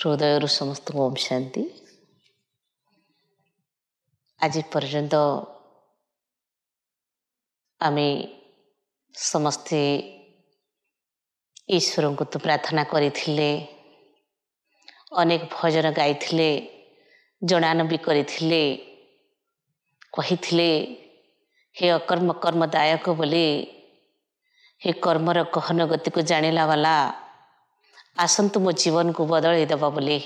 ହୃଦୟରୁ ସମସ୍ତଙ୍କୁ ଓମ୍ ଶାନ୍ତି ଆଜି ପର୍ଯ୍ୟନ୍ତ ଆମେ ସମସ୍ତେ ଈଶ୍ୱରଙ୍କୁ ତ ପ୍ରାର୍ଥନା କରିଥିଲେ ଅନେକ ଭଜନ ଗାଇଥିଲେ ଜଣାନ ବି କରିଥିଲେ କହିଥିଲେ ହେ ଅକର୍ମ କର୍ମଦାୟକ ବୋଲି ହେ କର୍ମର ଗହନ ଗତିକୁ ଜାଣିଲା ବାଲା ଆସନ୍ତୁ ମୋ ଜୀବନକୁ ବଦଳେଇ ଦେବ ବୋଲି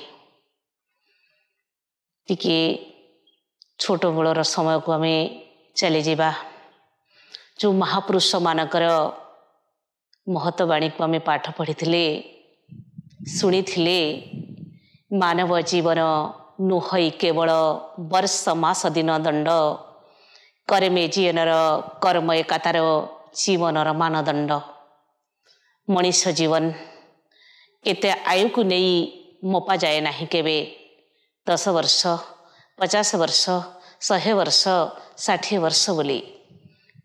ଟିକିଏ ଛୋଟବେଳର ସମୟକୁ ଆମେ ଚାଲିଯିବା ଯେଉଁ ମହାପୁରୁଷମାନଙ୍କର ମହତବାଣୀକୁ ଆମେ ପାଠ ପଢ଼ିଥିଲେ ଶୁଣିଥିଲେ ମାନବ ଜୀବନ ନୁହଇ କେବଳ ବର୍ଷ ମାସ ଦିନ ଦଣ୍ଡ କର୍ମେ ଜୀବନର କର୍ମ ଏକାତାର ଜୀବନର ମାନଦଣ୍ଡ ମଣିଷ ଜୀବନ ଏତେ ଆୟୁକୁ ନେଇ ମପା ଯାଏ ନାହିଁ କେବେ ଦଶ ବର୍ଷ ପଚାଶ ବର୍ଷ ଶହେ ବର୍ଷ ଷାଠିଏ ବର୍ଷ ବୋଲି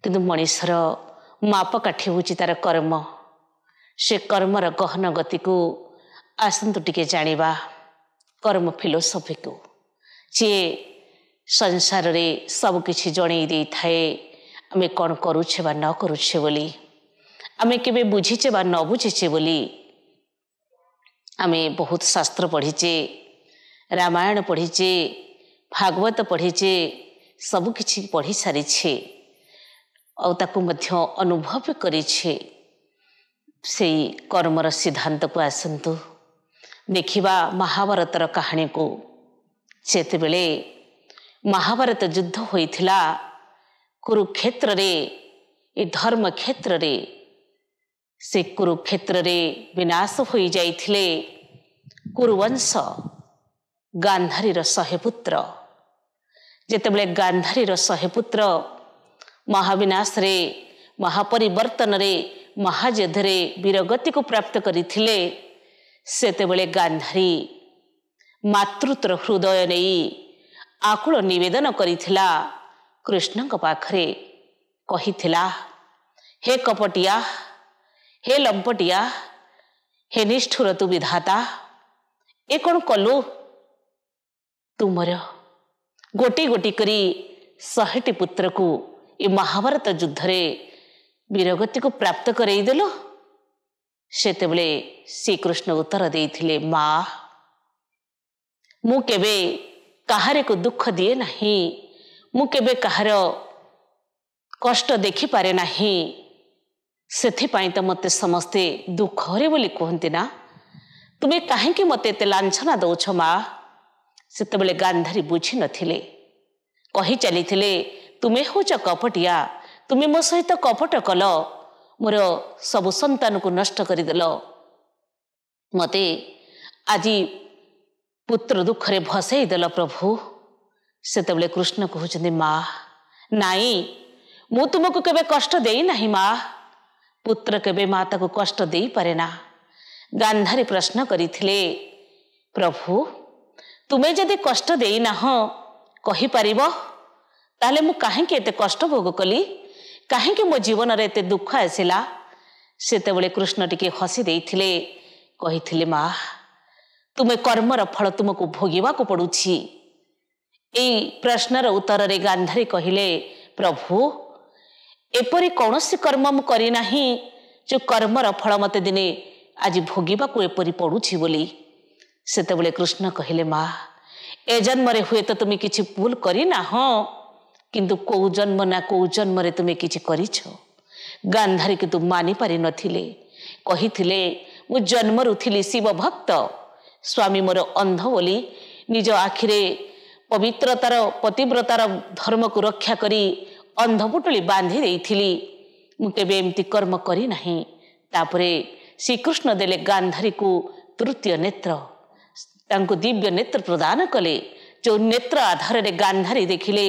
କିନ୍ତୁ ମଣିଷର ମାପକାଠି ହେଉଛି ତା'ର କର୍ମ ସେ କର୍ମର ଗହନ ଗତିକୁ ଆସନ୍ତୁ ଟିକେ ଜାଣିବା କର୍ମ ଫିଲୋସଫିକୁ ସିଏ ସଂସାରରେ ସବୁକିଛି ଜଣେଇ ଦେଇଥାଏ ଆମେ କ'ଣ କରୁଛେ ବା ନ କରୁଛେ ବୋଲି ଆମେ କେବେ ବୁଝିଛେ ବା ନ ବୁଝିଛେ ବୋଲି ଆମେ ବହୁତ ଶାସ୍ତ୍ର ପଢ଼ିଛେ ରାମାୟଣ ପଢ଼ିଛେ ଭାଗବତ ପଢ଼ିଛେ ସବୁ ସବୁକିଛି ପଢ଼ିସାରିଛେ ଆଉ ତାକୁ ମଧ୍ୟ ଅନୁଭବ କରିଛେ ସେଇ କର୍ମର ସିଦ୍ଧାନ୍ତକୁ ଆସନ୍ତୁ ଦେଖିବା ମହାଭାରତର କାହାଣୀକୁ ସେତେବେଳେ ମହାଭାରତ ଯୁଦ୍ଧ ହୋଇଥିଲା କୁରୁକ୍ଷେତ୍ରରେ ଏ ଧର୍ମକ୍ଷେତ୍ରରେ ସେ କୁରୁକ୍ଷେତ୍ରରେ ବିନାଶ ହୋଇଯାଇଥିଲେ କୁରୁବଂଶ ଗାନ୍ଧାରୀର ଶହେ ପୁତ୍ର ଯେତେବେଳେ ଗାନ୍ଧାରୀର ଶହେ ପୁତ୍ର ମହାବିନାଶରେ ମହାପରିବର୍ତ୍ତନରେ ମହାଯୁଦ୍ଧରେ ବୀରଗତିକୁ ପ୍ରାପ୍ତ କରିଥିଲେ ସେତେବେଳେ ଗାନ୍ଧାରୀ ମାତୃତ୍ୱ ହୃଦୟ ନେଇ ଆକୁଳ ନିବେଦନ କରିଥିଲା କୃଷ୍ଣଙ୍କ ପାଖରେ କହିଥିଲା ହେ କପଟିଆ ହେ ଲମ୍ପଟିଆ ହେ ନିଷ୍ଠୁର ତୁ ବିଧାତା ଏ କ'ଣ କଲୁ ତୁମର ଗୋଟି ଗୋଟି କରି ଶହେଟି ପୁତ୍ରକୁ ଏ ମହାଭାରତ ଯୁଦ୍ଧରେ ବୀରଗତିକୁ ପ୍ରାପ୍ତ କରାଇଦେଲୁ ସେତେବେଳେ ଶ୍ରୀକୃଷ୍ଣ ଉତ୍ତର ଦେଇଥିଲେ ମା ମୁଁ କେବେ କାହାରିକୁ ଦୁଃଖ ଦିଏ ନାହିଁ ମୁଁ କେବେ କାହାର କଷ୍ଟ ଦେଖିପାରେ ନାହିଁ ସେଥିପାଇଁ ତ ମୋତେ ସମସ୍ତେ ଦୁଃଖରେ ବୋଲି କୁହନ୍ତି ନା ତୁମେ କାହିଁକି ମୋତେ ଏତେ ଲାଞ୍ଛନା ଦେଉଛ ମା ସେତେବେଳେ ଗାନ୍ଧାରୀ ବୁଝିନଥିଲେ କହି ଚାଲିଥିଲେ ତୁମେ ହେଉଛ କପଟିଆ ତୁମେ ମୋ ସହିତ କପଟ କଲ ମୋର ସବୁ ସନ୍ତାନକୁ ନଷ୍ଟ କରିଦେଲ ମୋତେ ଆଜି ପୁତ୍ର ଦୁଃଖରେ ଭସେଇ ଦେଲ ପ୍ରଭୁ ସେତେବେଳେ କୃଷ୍ଣ କହୁଛନ୍ତି ମା ନାଇଁ ମୁଁ ତୁମକୁ କେବେ କଷ୍ଟ ଦେଇନାହିଁ ମା' ପୁତ୍ର କେବେ ମାତାକୁ କଷ୍ଟ ଦେଇପାରେ ନା ଗାନ୍ଧାରୀ ପ୍ରଶ୍ନ କରିଥିଲେ ପ୍ରଭୁ ତୁମେ ଯଦି କଷ୍ଟ ଦେଇନାହଁ କହିପାରିବ ତାହେଲେ ମୁଁ କାହିଁକି ଏତେ କଷ୍ଟ ଭୋଗ କଲି କାହିଁକି ମୋ ଜୀବନରେ ଏତେ ଦୁଃଖ ଆସିଲା ସେତେବେଳେ କୃଷ୍ଣ ଟିକେ ହସି ଦେଇଥିଲେ କହିଥିଲେ ମା ତୁମେ କର୍ମର ଫଳ ତୁମକୁ ଭୋଗିବାକୁ ପଡ଼ୁଛି ଏଇ ପ୍ରଶ୍ନର ଉତ୍ତରରେ ଗାନ୍ଧାରୀ କହିଲେ ପ୍ରଭୁ ଏପରି କୌଣସି କର୍ମ ମୁଁ କରିନାହିଁ ଯେଉଁ କର୍ମର ଫଳ ମୋତେ ଦିନେ ଆଜି ଭୋଗିବାକୁ ଏପରି ପଡ଼ୁଛି ବୋଲି ସେତେବେଳେ କୃଷ୍ଣ କହିଲେ ମା ଏ ଜନ୍ମରେ ହୁଏ ତ ତୁମେ କିଛି ଭୁଲ ହଁ କିନ୍ତୁ କେଉଁ ଜନ୍ମ ନା କେଉଁ ଜନ୍ମରେ ତୁମେ କିଛି କରିଛ ଗାନ୍ଧାରୀ କିନ୍ତୁ ମାନିପାରିନଥିଲେ କହିଥିଲେ ମୁଁ ଜନ୍ମରୁ ଥିଲି ଶିବ ଭକ୍ତ ସ୍ୱାମୀ ମୋର ଅନ୍ଧ ବୋଲି ନିଜ ଆଖିରେ ପବିତ୍ରତାର ପତିବ୍ରତାର ଧର୍ମକୁ ରକ୍ଷା କରି अन्धपुटुली बान्धि मैले एमति तापरे नै त्रीकृष्ण देले को तृतीय नेत्र दिव्य नेत्र प्रदान कले जो नेत्र आधार रे गान्धारि देखिले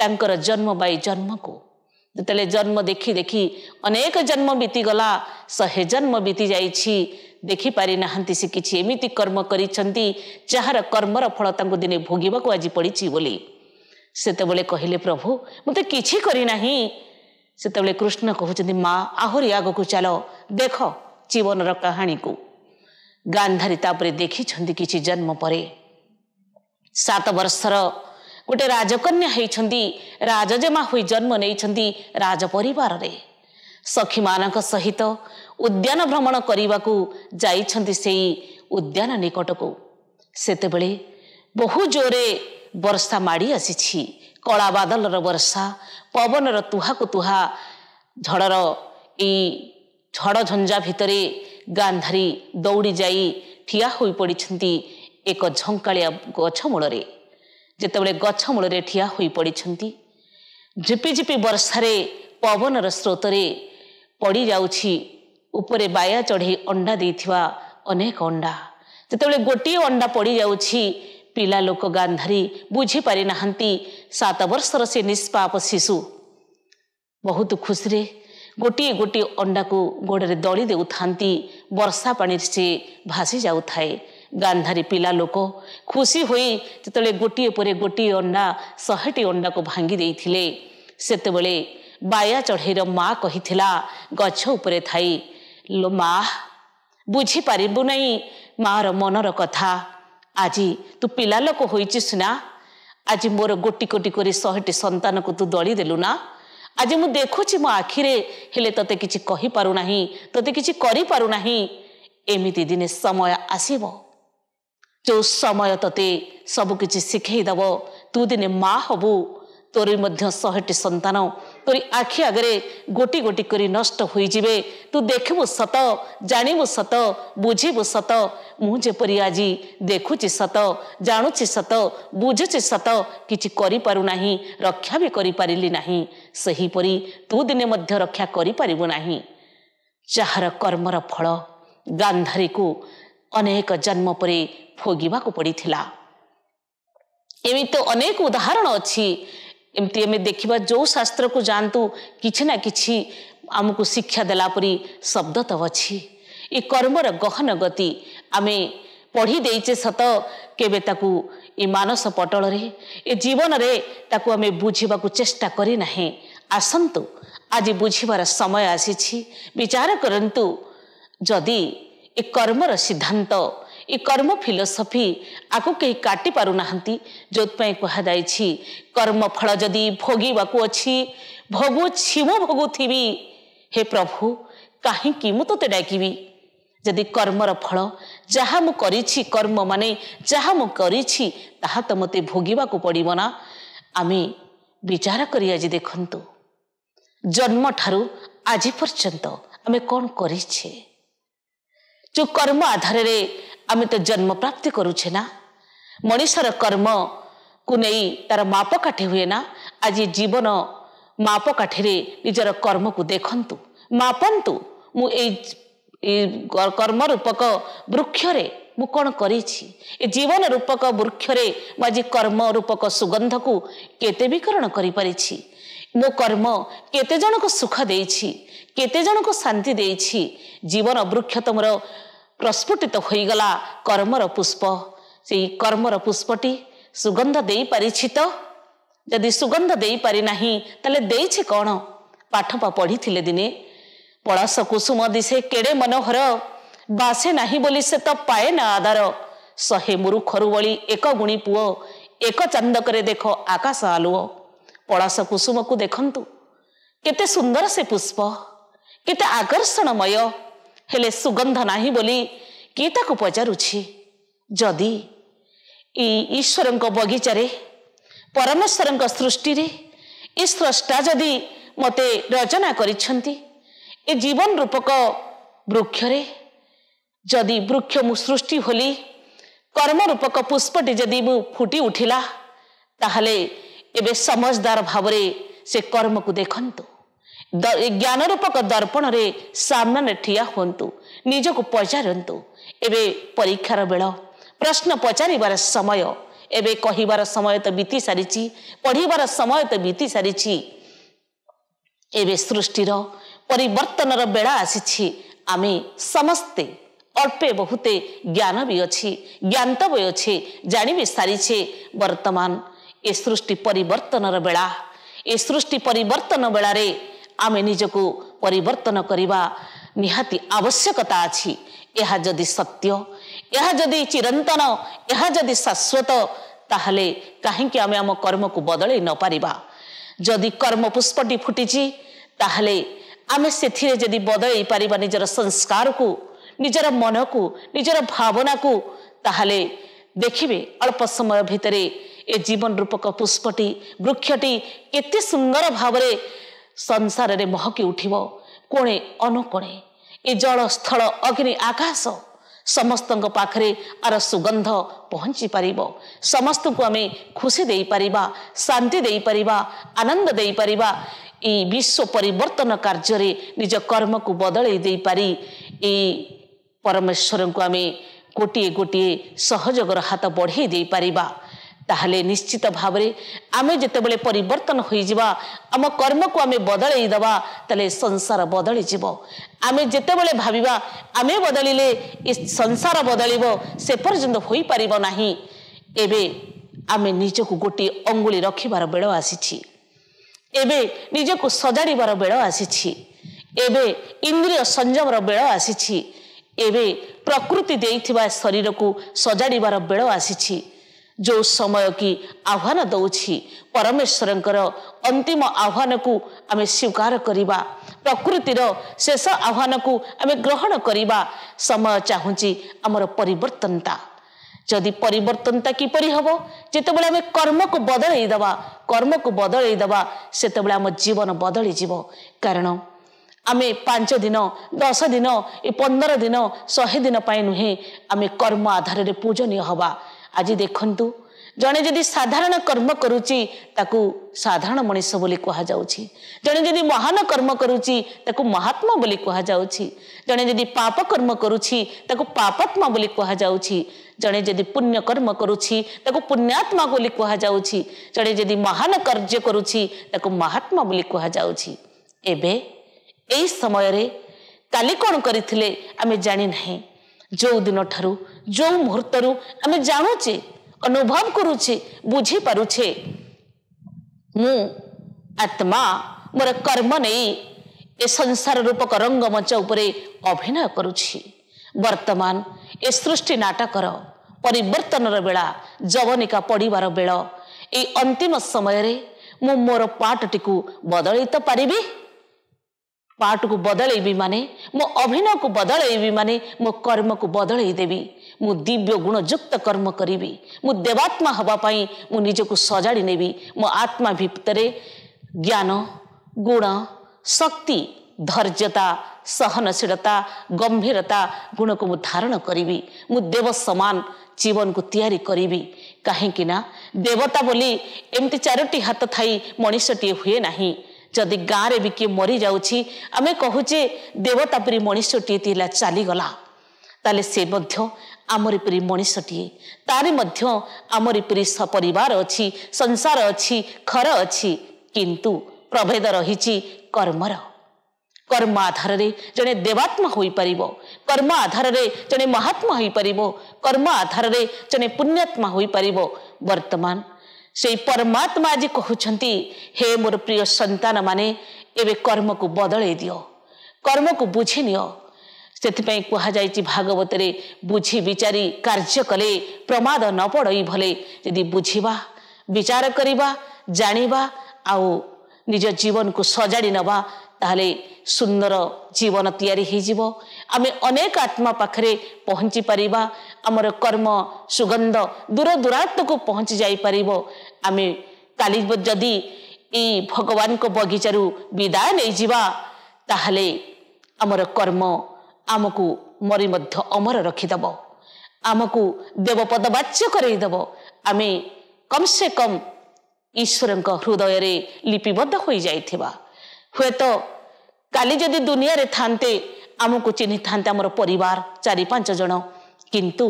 तांकर जन्म बाई जन्मको जे जन्म देखिदेखि अनेक जन्म गला शे जन्म बिति देखि पारिहाँसी कि एम कर्म करी गरिन्छ जाँदा कर्मर फल तांको दिने दिन पड़ी आज बोली ସେତେବେଳେ କହିଲେ ପ୍ରଭୁ ମୁଁ ତ କିଛି କରିନାହିଁ ସେତେବେଳେ କୃଷ୍ଣ କହୁଛନ୍ତି ମା ଆହୁରି ଆଗକୁ ଚାଲ ଦେଖ ଜୀବନର କାହାଣୀକୁ ଗାନ୍ଧାରୀ ତାପରେ ଦେଖିଛନ୍ତି କିଛି ଜନ୍ମ ପରେ ସାତ ବର୍ଷର ଗୋଟେ ରାଜକନ୍ୟା ହେଇଛନ୍ତି ରାଜଜମା ହୋଇ ଜନ୍ମ ନେଇଛନ୍ତି ରାଜ ପରିବାରରେ ସଖୀମାନଙ୍କ ସହିତ ଉଦ୍ୟାନ ଭ୍ରମଣ କରିବାକୁ ଯାଇଛନ୍ତି ସେଇ ଉଦ୍ୟାନ ନିକଟକୁ ସେତେବେଳେ ବହୁ ଜୋରେ ବର୍ଷା ମାଡ଼ି ଆସିଛି କଳା ବାଦଲର ବର୍ଷା ପବନର ତୁହାକୁ ତୁହା ଝଡ଼ର ଏଇ ଝଡ଼ ଝଞ୍ଜା ଭିତରେ ଗାନ୍ଧାରି ଦୌଡ଼ି ଯାଇ ଠିଆ ହୋଇପଡ଼ିଛନ୍ତି ଏକ ଝଙ୍କାଳିଆ ଗଛ ମୂଳରେ ଯେତେବେଳେ ଗଛ ମୂଳରେ ଠିଆ ହୋଇପଡ଼ିଛନ୍ତି ଝିପି ଝିପି ବର୍ଷାରେ ପବନର ସ୍ରୋତରେ ପଡ଼ିଯାଉଛି ଉପରେ ବାୟା ଚଢ଼େଇ ଅଣ୍ଡା ଦେଇଥିବା ଅନେକ ଅଣ୍ଡା ଯେତେବେଳେ ଗୋଟିଏ ଅଣ୍ଡା ପଡ଼ିଯାଉଛି ପିଲା ଲୋକ ଗାନ୍ଧାରୀ ବୁଝିପାରି ନାହାନ୍ତି ସାତ ବର୍ଷର ସେ ନିଷ୍ପାପ ଶିଶୁ ବହୁତ ଖୁସିରେ ଗୋଟିଏ ଗୋଟିଏ ଅଣ୍ଡାକୁ ଗୋଡ଼ରେ ଦଳି ଦେଉଥାନ୍ତି ବର୍ଷା ପାଣିରେ ସେ ଭାସି ଯାଉଥାଏ ଗାନ୍ଧାରୀ ପିଲା ଲୋକ ଖୁସି ହୋଇ ଯେତେବେଳେ ଗୋଟିଏ ପରେ ଗୋଟିଏ ଅଣ୍ଡା ଶହେଟି ଅଣ୍ଡାକୁ ଭାଙ୍ଗି ଦେଇଥିଲେ ସେତେବେଳେ ବାୟା ଚଢ଼େଇର ମା କହିଥିଲା ଗଛ ଉପରେ ଥାଇ ଲୋ ମା ବୁଝିପାରିବୁ ନାହିଁ ମା'ର ମନର କଥା ଆଜି ତୁ ପିଲା ଲୋକ ହୋଇଛି ସିନା ଆଜି ମୋର ଗୋଟି କୋଟି କରି ଶହେଟି ସନ୍ତାନକୁ ତୁ ଦଳି ଦେଲୁ ନା ଆଜି ମୁଁ ଦେଖୁଛି ମୋ ଆଖିରେ ହେଲେ ତୋତେ କିଛି କହିପାରୁନାହିଁ ତୋତେ କିଛି କରିପାରୁନାହିଁ ଏମିତି ଦିନେ ସମୟ ଆସିବ ଯେଉଁ ସମୟ ତୋତେ ତତେ ସବୁକିଛି ଶିଖେଇଦେବ ତୁ ଦିନେ ମା ହବୁ ତୋରି ମଧ୍ୟ ଶହେଟି ସନ୍ତାନ তোর আখি আগে গোটি গোটি করে নষ্ট হয়ে যাবে তু দেখবু সত জাণবু সত বুঝিবু সত মু যেপরি আজ দেখুছি সত জাণুছি সত বুঝুছি সত কিছু করে পু না রক্ষা বি করে পারি না সেইপরি তু দিনে মধ্য রক্ষা করে পারিবু না ଯାହାର କର୍ମର ଫଳ ଗାନ୍ଧାରୀକୁ ଅନେକ ଜନ୍ମ ପରେ ଭୋଗିବାକୁ ପଡ଼ିଥିଲା ଏମିତି ଅନେକ ଉଦାହରଣ ଅଛି एमती आम देखा जो शास्त्र को जातु किना आम को शिक्षा देलापरि शब्द तो अच्छी ये कर्मर गहन गति आम पढ़ी देचे सत के मानस पटल जीवन में बुझा चेष्टा करना आसतु आज बुझार समय आसी विचार करूँ जदि ए कर्मर सिद्धांत ଏ କର୍ମ ଫିଲୋସଫି ଆକୁ କେହି କାଟି ପାରୁନାହାନ୍ତି ଯେଉଁଥିପାଇଁ କୁହାଯାଇଛି କର୍ମଫଳ ଯଦି ଭୋଗିବାକୁ ଅଛି ଭୋଗୁଛି ମୁଁ ଭୋଗୁଥିବି ହେ ପ୍ରଭୁ କାହିଁକି ମୁଁ ତୋତେ ଡାକିବି ଯଦି କର୍ମର ଫଳ ଯାହା ମୁଁ କରିଛି କର୍ମ ମାନେ ଯାହା ମୁଁ କରିଛି ତାହା ତ ମୋତେ ଭୋଗିବାକୁ ପଡ଼ିବ ନା ଆମେ ବିଚାର କରି ଆଜି ଦେଖନ୍ତୁ ଜନ୍ମଠାରୁ ଆଜି ପର୍ଯ୍ୟନ୍ତ ଆମେ କ'ଣ କରିଛେ जो कर्म आधार आम तो जन्म प्राप्ति करुचे ना ମଣିଷର କର୍ମକୁ ନେଇ ତାର ମାପକାଠି ହୁଏ ନା ଆଜି ଜୀବନ ମାପକାଠିରେ ନିଜର କର୍ମକୁ ଦେଖନ୍ତୁ ମାପନ୍ତୁ ମୁଁ ଏଇ କର୍ମ ରୂପକ ବୃକ୍ଷରେ ମୁଁ କ'ଣ କରିଛି ଏ ଜୀବନ ରୂପକ ବୃକ୍ଷରେ ମୁଁ ଆଜି କର୍ମ ରୂପକ ସୁଗନ୍ଧକୁ କେତେ ବିକରଣ କରିପାରିଛି ମୋ କର୍ମ କେତେ ଜଣକୁ ସୁଖ ଦେଇଛି କେତେ ଜଣକୁ ଶାନ୍ତି ଦେଇଛି ଜୀବନ ବୃକ୍ଷ ତ ମୋର ପ୍ରସ୍ଫୁଟିତ ହୋଇଗଲା କର୍ମର ପୁଷ୍ପ ସେଇ କର୍ମର ପୁଷ୍ପଟି ସୁଗନ୍ଧ ଦେଇପାରିଛି ତ ଯଦି ସୁଗନ୍ଧ ଦେଇପାରି ନାହିଁ ତାହେଲେ ଦେଇଛି କ'ଣ ପାଠ ପଢ଼ିଥିଲେ ଦିନେ ପଳାଶ କୁସୁମ ଦିଶେ କେଡ଼େ ମନୋହର ବାସେ ନାହିଁ ବୋଲି ସେ ତ ପାଏ ନା ଆଧାର ଶହେ ମୁରୁଖରୁ ବଳି ଏକ ଗୁଣି ପୁଅ ଏକ ଚାନ୍ଦକରେ ଦେଖ ଆକାଶ ଆଲୁଅ ପଳାଶ କୁସୁମକୁ ଦେଖନ୍ତୁ କେତେ ସୁନ୍ଦର ସେ ପୁଷ୍ପ କେତେ ଆକର୍ଷଣମୟ ହେଲେ ସୁଗନ୍ଧ ନାହିଁ ବୋଲି କିଏ ତାକୁ ପଚାରୁଛି ଯଦି ଏଇ ଈଶ୍ୱରଙ୍କ ବଗିଚାରେ ପରମେଶ୍ୱରଙ୍କ ସୃଷ୍ଟିରେ ଏ ସ୍ରଷ୍ଟା ଯଦି ମୋତେ ରଚନା କରିଛନ୍ତି ଏ ଜୀବନ ରୂପକ ବୃକ୍ଷରେ ଯଦି ବୃକ୍ଷ ମୁଁ ସୃଷ୍ଟି ହୋଲି କର୍ମରୂପକ ପୁଷ୍ପଟି ଯଦି ମୁଁ ଫୁଟି ଉଠିଲା ତାହେଲେ ଏବେ ସମଜଦାର ଭାବରେ ସେ କର୍ମକୁ ଦେଖନ୍ତୁ ଜ୍ଞାନରୂପକ ଦର୍ପଣରେ ସାମ୍ନାରେ ଠିଆ ହୁଅନ୍ତୁ ନିଜକୁ ପଚାରନ୍ତୁ ଏବେ ପରୀକ୍ଷାର ବେଳ ପ୍ରଶ୍ନ ପଚାରିବାର ସମୟ ଏବେ କହିବାର ସମୟ ତ ବିତି ସାରିଛି ପଢ଼ିବାର ସମୟ ତ ବିତି ସାରିଛି ଏବେ ସୃଷ୍ଟିର ପରିବର୍ତ୍ତନର ବେଳା ଆସିଛି ଆମେ ସମସ୍ତେ ଅଳ୍ପେ ବହୁତେ ଜ୍ଞାନ ବି ଅଛି ଜ୍ଞାନ୍ତ ବି ଅଛି ଜାଣି ବି ସାରିଛେ ବର୍ତ୍ତମାନ ଏ ସୃଷ୍ଟି ପରିବର୍ତ୍ତନର ବେଳା ଏ ସୃଷ୍ଟି ପରିବର୍ତ୍ତନ ବେଳାରେ ଆମେ ନିଜକୁ ପରିବର୍ତ୍ତନ କରିବା ନିହାତି ଆବଶ୍ୟକତା ଅଛି ଏହା ଯଦି ସତ୍ୟ ଏହା ଯଦି ଚିରନ୍ତନ ଏହା ଯଦି ଶାଶ୍ୱତ ତାହେଲେ କାହିଁକି ଆମେ ଆମ କର୍ମକୁ ବଦଳେଇ ନପାରିବା ଯଦି କର୍ମ ପୁଷ୍ପଟି ଫୁଟିଛି ତାହେଲେ ଆମେ ସେଥିରେ ଯଦି ବଦଳେଇ ପାରିବା ନିଜର ସଂସ୍କାରକୁ ନିଜର ମନକୁ ନିଜର ଭାବନାକୁ ତାହେଲେ ଦେଖିବେ ଅଳ୍ପ ସମୟ ଭିତରେ ଏ ଜୀବନ ରୂପକ ପୁଷ୍ପଟି ବୃକ୍ଷଟି କେତେ ସୁନ୍ଦର ଭାବରେ ସଂସାରରେ ମହକି ଉଠିବ କୋଣେ ଅନୁକୋଣେ ଏ ଜଳ ସ୍ଥଳ ଅଗ୍ନି ଆକାଶ ସମସ୍ତଙ୍କ ପାଖରେ ଆର ସୁଗନ୍ଧ ପହଞ୍ଚି ପାରିବ ସମସ୍ତଙ୍କୁ ଆମେ ଖୁସି ଦେଇପାରିବା ଶାନ୍ତି ଦେଇପାରିବା ଆନନ୍ଦ ଦେଇପାରିବା ଏଇ ବିଶ୍ୱ ପରିବର୍ତ୍ତନ କାର୍ଯ୍ୟରେ ନିଜ କର୍ମକୁ ବଦଳେଇ ଦେଇପାରି ଏଇ ପରମେଶ୍ୱରଙ୍କୁ ଆମେ ଗୋଟିଏ ଗୋଟିଏ ସହଯୋଗର ହାତ ବଢ଼େଇ ଦେଇପାରିବା ତାହେଲେ ନିଶ୍ଚିତ ଭାବରେ ଆମେ ଯେତେବେଳେ ପରିବର୍ତ୍ତନ ହୋଇଯିବା ଆମ କର୍ମକୁ ଆମେ ବଦଳେଇ ଦେବା ତାହେଲେ ସଂସାର ବଦଳିଯିବ ଆମେ ଯେତେବେଳେ ଭାବିବା ଆମେ ବଦଳିଲେ ଏ ସଂସାର ବଦଳିବ ସେ ପର୍ଯ୍ୟନ୍ତ ହୋଇପାରିବ ନାହିଁ ଏବେ ଆମେ ନିଜକୁ ଗୋଟିଏ ଅଙ୍ଗୁଳି ରଖିବାର ବେଳ ଆସିଛି ଏବେ ନିଜକୁ ସଜାଡ଼ିବାର ବେଳ ଆସିଛି ଏବେ ଇନ୍ଦ୍ରିୟ ସଂଯମର ବେଳ ଆସିଛି ଏବେ ପ୍ରକୃତି ଦେଇଥିବା ଶରୀରକୁ ସଜାଡ଼ିବାର ବେଳ ଆସିଛି ଯେଉଁ ସମୟ କି ଆହ୍ୱାନ ଦେଉଛି ପରମେଶ୍ୱରଙ୍କର ଅନ୍ତିମ ଆହ୍ୱାନକୁ ଆମେ ସ୍ୱୀକାର କରିବା ପ୍ରକୃତିର ଶେଷ ଆହ୍ୱାନକୁ ଆମେ ଗ୍ରହଣ କରିବା ସମୟ ଚାହୁଁଛି ଆମର ପରିବର୍ତ୍ତନତା ଯଦି ପରିବର୍ତ୍ତନତା କିପରି ହେବ ଯେତେବେଳେ ଆମେ କର୍ମକୁ ବଦଳେଇ ଦେବା କର୍ମକୁ ବଦଳେଇ ଦେବା ସେତେବେଳେ ଆମ ଜୀବନ ବଦଳିଯିବ କାରଣ ଆମେ ପାଞ୍ଚ ଦିନ ଦଶ ଦିନ ଏ ପନ୍ଦର ଦିନ ଶହେ ଦିନ ପାଇଁ ନୁହେଁ ଆମେ କର୍ମ ଆଧାରରେ ପୂଜନୀୟ ହେବା ଆଜି ଦେଖନ୍ତୁ ଜଣେ ଯଦି ସାଧାରଣ କର୍ମ କରୁଛି ତାକୁ ସାଧାରଣ ମଣିଷ ବୋଲି କୁହାଯାଉଛି ଜଣେ ଯଦି ମହାନ କର୍ମ କରୁଛି ତାକୁ ମହାତ୍ମା ବୋଲି କୁହାଯାଉଛି ଜଣେ ଯଦି ପାପ କର୍ମ କରୁଛି ତାକୁ ପାପାତ୍ମା ବୋଲି କୁହାଯାଉଛି ଜଣେ ଯଦି ପୁଣ୍ୟ କର୍ମ କରୁଛି ତାକୁ ପୁଣ୍ୟାତ୍ମା ବୋଲି କୁହାଯାଉଛି ଜଣେ ଯଦି ମହାନ କାର୍ଯ୍ୟ କରୁଛି ତାକୁ ମହାତ୍ମା ବୋଲି କୁହାଯାଉଛି ଏବେ ଏହି ସମୟରେ କାଲି କ'ଣ କରିଥିଲେ ଆମେ ଜାଣିନାହିଁ ଯେଉଁ ଦିନଠାରୁ ଯେଉଁ ମୁହୂର୍ତ୍ତରୁ ଆମେ ଜାଣୁଛେ ଅନୁଭବ କରୁଛେ ବୁଝିପାରୁଛେ ମୁଁ ଆତ୍ମା ମୋର କର୍ମ ନେଇ ଏ ସଂସାର ରୂପକ ରଙ୍ଗମଞ୍ଚ ଉପରେ ଅଭିନୟ କରୁଛି ବର୍ତ୍ତମାନ ଏ ସୃଷ୍ଟି ନାଟକର ପରିବର୍ତ୍ତନର ବେଳା ଯବନିକା ପଡ଼ିବାର ବେଳ ଏଇ ଅନ୍ତିମ ସମୟରେ ମୁଁ ମୋର ପାଠଟିକୁ ବଦଳେଇ ତ ପାରିବି ପାଠକୁ ବଦଳେଇବି ମାନେ ମୋ ଅଭିନୟକୁ ବଦଳେଇବି ମାନେ ମୋ କର୍ମକୁ ବଦଳେଇ ଦେବି ମୁଁ ଦିବ୍ୟ ଗୁଣଯୁକ୍ତ କର୍ମ କରିବି ମୁଁ ଦେବାତ୍ମା ହେବା ପାଇଁ ମୁଁ ନିଜକୁ ସଜାଡ଼ି ନେବି ମୋ ଆତ୍ମା ଭିତରେ ଜ୍ଞାନ ଗୁଣ ଶକ୍ତି ଧୈର୍ଯ୍ୟତା ସହନଶୀଳତା ଗମ୍ଭୀରତା ଗୁଣକୁ ମୁଁ ଧାରଣ କରିବି ମୁଁ ଦେବ ସମାନ ଜୀବନକୁ ତିଆରି କରିବି କାହିଁକି ନା ଦେବତା ବୋଲି ଏମିତି ଚାରୋଟି ହାତ ଥାଇ ମଣିଷଟିଏ ହୁଏ ନାହିଁ ଯଦି ଗାଁରେ ବି କିଏ ମରିଯାଉଛି ଆମେ କହୁଛେ ଦେବତା ପରି ମଣିଷଟିଏ ଥିଲା ଚାଲିଗଲା ତାହେଲେ ସେ ମଧ୍ୟ ଆମରି ପରି ମଣିଷଟିଏ ତାରି ମଧ୍ୟ ଆମରି ପରି ସପରିବାର ଅଛି ସଂସାର ଅଛି ଖର ଅଛି କିନ୍ତୁ ପ୍ରଭେଦ ରହିଛି କର୍ମର କର୍ମ ଆଧାରରେ ଜଣେ ଦେବାତ୍ମା ହୋଇପାରିବ କର୍ମ ଆଧାରରେ ଜଣେ ମହାତ୍ମା ହୋଇପାରିବ କର୍ମ ଆଧାରରେ ଜଣେ ପୁଣ୍ୟାତ୍ମା ହୋଇପାରିବ ବର୍ତ୍ତମାନ ସେଇ ପରମାତ୍ମା ଆଜି କହୁଛନ୍ତି ହେ ମୋର ପ୍ରିୟ ସନ୍ତାନମାନେ ଏବେ କର୍ମକୁ ବଦଳେଇ ଦିଅ କର୍ମକୁ ବୁଝିନିଅ ᱥᱛᱮᱛ パイ কহা যাইচি ভাগবতরে বুজি বিচাৰি কার্যকলে প্রমাদ ন পড়ই ভলে যদি বুজিবা বিচার করিবা জানিবা আউ নিজ জীবনক সাজালি নাবা তাহলে সুন্দর জীবন তৈয়ারি হিজিবো আমি अनेक আত্মা পখরে পহंची পারিবা আমরো কর্ম সুগন্ধ দূর দূরান্তক পহঁচ যাই পারিবো আমি কালিজব যদি এই ভগবানক বগিচরু বিদায় নে জিবা তাহলে আমরো কর্ম ଆମକୁ ମରି ମଧ୍ୟ ଅମର ରଖିଦେବ ଆମକୁ ଦେବପଦ ବାଚ୍ୟ କରେଇଦେବ ଆମେ କମ୍ସେ କମ୍ ଈଶ୍ୱରଙ୍କ ହୃଦୟରେ ଲିପିବଦ୍ଧ ହୋଇଯାଇଥିବା ହୁଏତ କାଲି ଯଦି ଦୁନିଆରେ ଥାନ୍ତେ ଆମକୁ ଚିହ୍ନିଥାନ୍ତେ ଆମର ପରିବାର ଚାରି ପାଞ୍ଚ ଜଣ କିନ୍ତୁ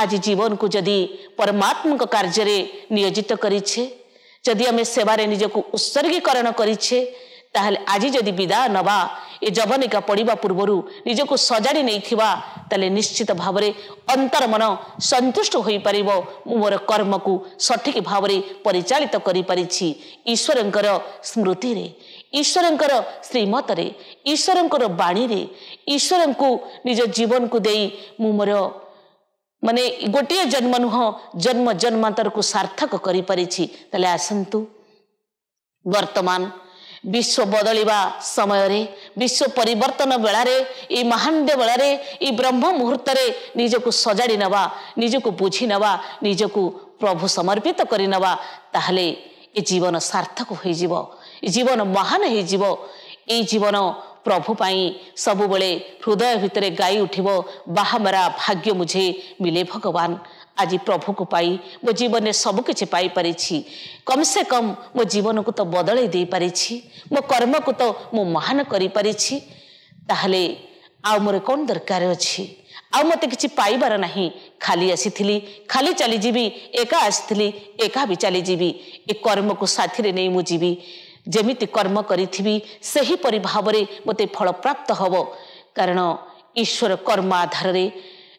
ଆଜି ଜୀବନକୁ ଯଦି ପରମାତ୍ମାଙ୍କ କାର୍ଯ୍ୟରେ ନିୟୋଜିତ କରିଛେ ଯଦି ଆମେ ସେବାରେ ନିଜକୁ ଉତ୍ସର୍ଗୀକରଣ କରିଛେ ତାହେଲେ ଆଜି ଯଦି ବିଦାୟ ନବା ଏ ଯବନିକା ପଡ଼ିବା ପୂର୍ବରୁ ନିଜକୁ ସଜାଡ଼ି ନେଇଥିବା ତାହେଲେ ନିଶ୍ଚିତ ଭାବରେ ଅନ୍ତର ମନ ସନ୍ତୁଷ୍ଟ ହୋଇପାରିବ ମୁଁ ମୋର କର୍ମକୁ ସଠିକ ଭାବରେ ପରିଚାଳିତ କରିପାରିଛି ଈଶ୍ୱରଙ୍କର ସ୍ମୃତିରେ ଈଶ୍ୱରଙ୍କର ଶ୍ରୀମତରେ ଈଶ୍ୱରଙ୍କର ବାଣୀରେ ଈଶ୍ୱରଙ୍କୁ ନିଜ ଜୀବନକୁ ଦେଇ ମୁଁ ମୋର ମାନେ ଗୋଟିଏ ଜନ୍ମ ନୁହଁ ଜନ୍ମ ଜନ୍ମାନ୍ତରକୁ ସାର୍ଥକ କରିପାରିଛି ତାହେଲେ ଆସନ୍ତୁ ବର୍ତ୍ତମାନ ବିଶ୍ୱ ବଦଳିବା ସମୟରେ ବିଶ୍ୱ ପରିବର୍ତ୍ତନ ବେଳାରେ ଏ ମହାଣ୍ଡ ବେଳାରେ ଏ ବ୍ରହ୍ମ ମୁହୂର୍ତ୍ତରେ ନିଜକୁ ସଜାଡ଼ି ନେବା ନିଜକୁ ବୁଝି ନେବା ନିଜକୁ ପ୍ରଭୁ ସମର୍ପିତ କରିନେବା ତାହେଲେ ଏ ଜୀବନ ସାର୍ଥକ ହୋଇଯିବ ଏ ଜୀବନ ମହାନ ହୋଇଯିବ ଏଇ ଜୀବନ ପ୍ରଭୁ ପାଇଁ ସବୁବେଳେ ହୃଦୟ ଭିତରେ ଗାଇ ଉଠିବ ବାହାମରା ଭାଗ୍ୟ ମୁଝେ ମିଳେ ଭଗବାନ ଆଜି ପ୍ରଭୁକୁ ପାଇ ମୋ ଜୀବନରେ ସବୁ କିଛି ପାଇପାରିଛି ସେ କମ୍ ମୋ ଜୀବନକୁ ତ ବଦଳେଇ ଦେଇପାରିଛି ମୋ କର୍ମକୁ ତ ମୁଁ ମହାନ କରିପାରିଛି ତାହେଲେ ଆଉ ମୋର କ'ଣ ଦରକାର ଅଛି ଆଉ ମୋତେ କିଛି ପାଇବାର ନାହିଁ ଖାଲି ଆସିଥିଲି ଖାଲି ଚାଲିଯିବି ଏକା ଆସିଥିଲି ଏକା ବି ଚାଲିଯିବି ଏ କର୍ମକୁ ସାଥିରେ ନେଇ ମୁଁ ଯିବି ଯେମିତି କର୍ମ କରିଥିବି ସେହିପରି ଭାବରେ ମୋତେ ଫଳପ୍ରାପ୍ତ ହେବ କାରଣ ଈଶ୍ୱର କର୍ମ ଆଧାରରେ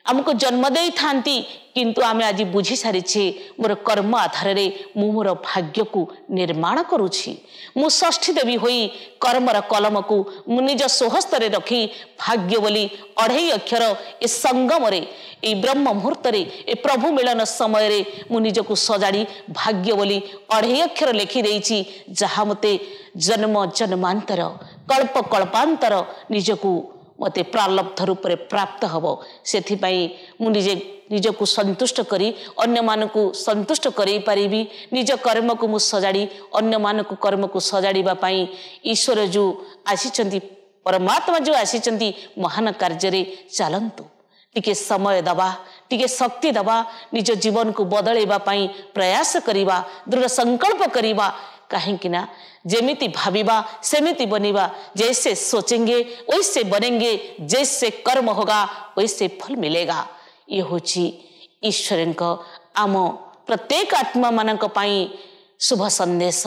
ଆମକୁ ଜନ୍ମ ଦେଇଥାନ୍ତି କିନ୍ତୁ ଆମେ ଆଜି ବୁଝିସାରିଛି ମୋର କର୍ମ ଆଧାରରେ ମୁଁ ମୋର ଭାଗ୍ୟକୁ ନିର୍ମାଣ କରୁଛି ମୁଁ ଷଷ୍ଠୀ ଦେବୀ ହୋଇ କର୍ମର କଲମକୁ ମୁଁ ନିଜ ସ୍ୱହସ୍ତରେ ରଖି ଭାଗ୍ୟ ବୋଲି ଅଢ଼େଇ ଅକ୍ଷର ଏ ସଙ୍ଗମରେ ଏଇ ବ୍ରହ୍ମ ମୁହୂର୍ତ୍ତରେ ଏ ପ୍ରଭୁ ମିଳନ ସମୟରେ ମୁଁ ନିଜକୁ ସଜାଡ଼ି ଭାଗ୍ୟ ବୋଲି ଅଢ଼େଇ ଅକ୍ଷର ଲେଖିଦେଇଛି ଯାହା ମୋତେ ଜନ୍ମ ଜନ୍ମାନ୍ତର କଳ୍ପ କଳ୍ପାନ୍ତର ନିଜକୁ ମୋତେ ପ୍ରାରବ୍ଧ ରୂପରେ ପ୍ରାପ୍ତ ହେବ ସେଥିପାଇଁ ମୁଁ ନିଜେ ନିଜକୁ ସନ୍ତୁଷ୍ଟ କରି ଅନ୍ୟମାନଙ୍କୁ ସନ୍ତୁଷ୍ଟ କରାଇପାରିବି ନିଜ କର୍ମକୁ ମୁଁ ସଜାଡ଼ି ଅନ୍ୟମାନଙ୍କୁ କର୍ମକୁ ସଜାଡ଼ିବା ପାଇଁ ଈଶ୍ୱର ଯେଉଁ ଆସିଛନ୍ତି ପରମାତ୍ମା ଯେଉଁ ଆସିଛନ୍ତି ମହାନ କାର୍ଯ୍ୟରେ ଚାଲନ୍ତୁ ଟିକେ ସମୟ ଦେବା ଟିକେ ଶକ୍ତି ଦେବା ନିଜ ଜୀବନକୁ ବଦଳାଇବା ପାଇଁ ପ୍ରୟାସ କରିବା ଦୃଢ଼ ସଂକଳ୍ପ କରିବା कहीं जमी भाव सेमती बनवा जैसे सोचेंगे वैसे बनेंगे जैसे कर्म होगा वैसे फल मिलेगा ये हूँ ईश्वर आम प्रत्येक आत्मा मान शुभ सन्देश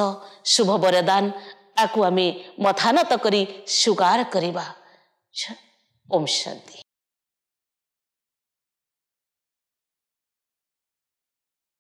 शुभ बरदान आपको आम मथानत कर स्वीकार करवा ओम शांति